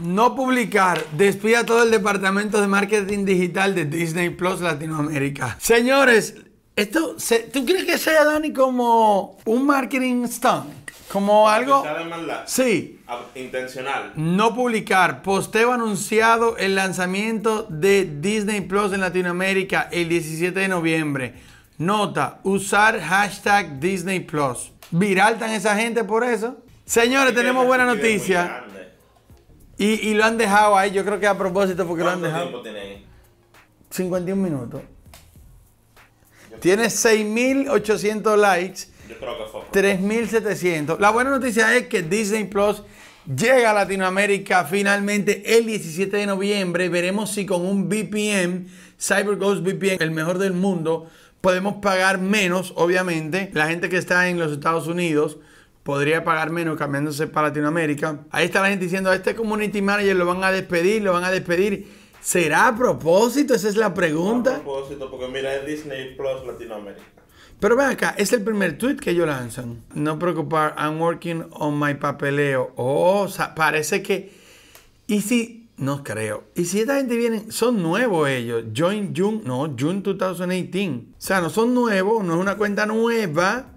No publicar despide todo el departamento de marketing digital de Disney Plus Latinoamérica. Señores, esto, ¿tú crees que sea, Dani, como un marketing stunt? Como algo... Sí. Ah, intencional. No publicar. Posteo anunciado el lanzamiento de Disney Plus en Latinoamérica el 17 de noviembre. Nota, usar hashtag Disney Plus. ¿Viral tan esa gente por eso? Señores, tenemos buena noticia. Y, lo han dejado ahí, yo creo que a propósito porque lo han dejado. ¿Cuánto tiempo tiene ahí? 51 minutos. tiene 6.800 likes. Yo creo que fue. 3.700. La buena noticia es que Disney Plus llega a Latinoamérica finalmente el 17 de noviembre. Veremos si con un VPN, CyberGhost VPN, el mejor del mundo, podemos pagar menos, obviamente. La gente que está en los Estados Unidos podría pagar menos cambiándose para Latinoamérica. Ahí está la gente diciendo, a este community manager lo van a despedir, lo van a despedir. ¿Será a propósito? Esa es la pregunta. A propósito, porque mira, es Disney Plus Latinoamérica. Pero ven acá, es el primer tweet que ellos lanzan. No preocupar, I'm working on my papeleo. Oh, o sea, parece que... ¿Y si no creo. Y si esta gente viene, son nuevos ellos. Join June, no, June 2018. O sea, no son nuevos, no es una cuenta nueva.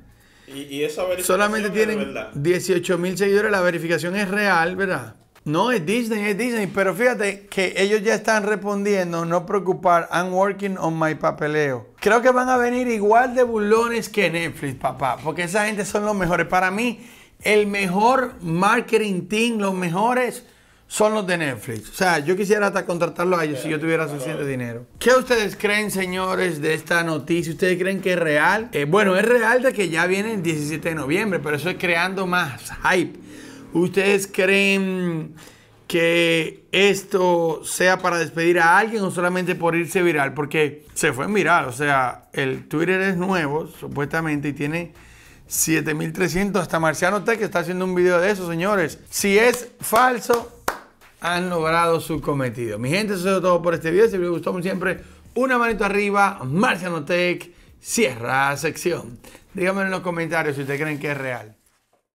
Y, esa verificación Solamente tienen 18 mil seguidores, la verificación es real, ¿verdad? No, es Disney, es Disney, pero fíjate que ellos ya están respondiendo, no preocupar, I'm working on my papeleo. Creo que van a venir igual de burlones que Netflix, papá, porque esa gente son los mejores. Para mí, el mejor marketing team, los mejores son los de Netflix. O sea, yo quisiera hasta contratarlo a ellos si yo tuviera suficiente dinero. ¿Qué ustedes creen, señores, de esta noticia? ¿Ustedes creen que es real? Eh, bueno, es real de que ya viene el 17 de noviembre, pero eso es creando más hype. ¿Ustedes creen que esto sea para despedir a alguien o solamente por irse viral? Porque se fue en viral. O sea, el Twitter es nuevo, supuestamente, y tiene 7300. Hasta Marciano Tech está haciendo un video de eso, señores. Si es falso, han logrado su cometido. Mi gente, eso es todo por este video. Si les gustó, como siempre, una manito arriba. Marciano Tech cierra sección. Díganme en los comentarios si ustedes creen que es real.